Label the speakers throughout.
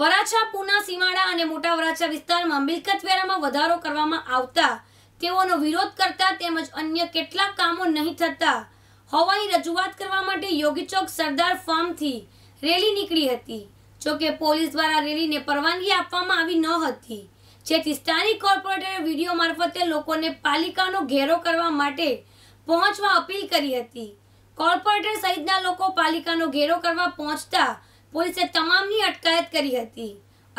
Speaker 1: વરાછા પુના સીમાડા અને મોટા વરાછા વિસ્તારમાં મિલકત વેરામાં વધારો કરવામાં આવતા તેઓનો વિરોધ કરતા તેમજ અન્ય કેટલાક કામો નહીં થતા હોવાની રજૂઆત કરવા માટે યોગી ચોક સરદાર ફાર્મથી રેલી નીકળી હતી જોકે પોલીસ દ્વારા રેલીને પરવાનગી આપવામાં આવી ન હતી જેથી સ્થાનિક કોર્પોરેટરે વિડીયો મારફતે લોકોને પાલિકાનો ઘેરો કરવા માટે પહોંચવા અપીલ કરી હતી કોર્પોરેટર સહિતના લોકો પાલિકાનો ઘેરો કરવા પહોંચતા પોલીસે તમામની અટકાયત કરી
Speaker 2: હતી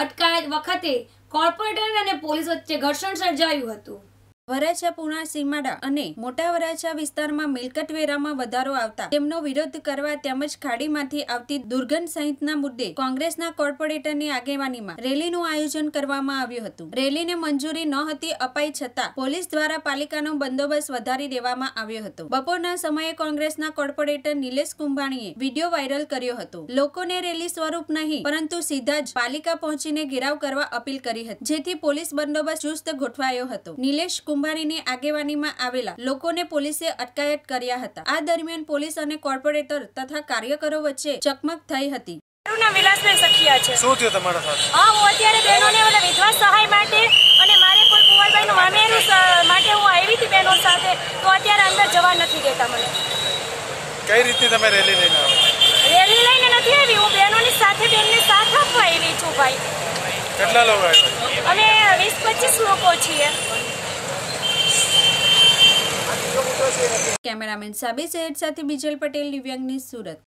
Speaker 2: અટકાયત વખતે કોર્પોરેટર અને પોલીસ વચ્ચે ઘર્ષણ સર્જાયું હતું વરાછા પુણા સીમાડા અને મોટા વરાછા વિસ્તારમાં મિલકત વેરામાં વધારો આવતા તેમનો વિરોધ કરવા તેમજ ખાડીમાંથી આવતી દુર્ગંધ સહિતના મુદ્દે કોંગ્રેસના કોર્પોરેટરની આગેવાનીમાં રેલીનું આયોજન કરવામાં આવ્યું હતું રેલીને મંજૂરી નહોતી અપાઈ છતાં પોલીસ દ્વારા પાલિકાનો બંદોબસ્ત વધારી દેવામાં આવ્યો હતો બપોરના સમયે કોંગ્રેસના કોર્પોરેટર નિલેશ કુંભાણીએ વિડીયો વાયરલ કર્યો હતો લોકોને રેલી સ્વરૂપ નહીં પરંતુ સીધા જ પાલિકા પહોંચીને ઘેરાવ કરવા અપીલ કરી હતી જેથી પોલીસ બંદોબસ્ત ચુસ્ત ગોઠવાયો હતો નિલેશ કુંભાણી કુંભારીની આગેવાનીમાં આવેલા લોકોને પોલીસે અટકાયત કર્યા હતા આ દરમિયાન પોલીસ અને કોર્પોરેટર તથા કાર્યકરો વચ્ચે ચકમક થઈ હતી અને
Speaker 3: મારે કોઈ કુંવરભાઈનું માટે હું આવી હતી બહેનો સાથે તો અત્યારે અંદર જવા નથી દેતા મને
Speaker 2: કઈ લઈને
Speaker 3: નથી આવી હું બહેનોની સાથે બહેનને સાથ આપવા આવી
Speaker 2: છું કેટલા લોકો અમે વીસ પચીસ લોકો છીએ કેમેરામેન સાબે સૈયદ સાથે બીજલ પટેલ દિવ્યાંગની સુરત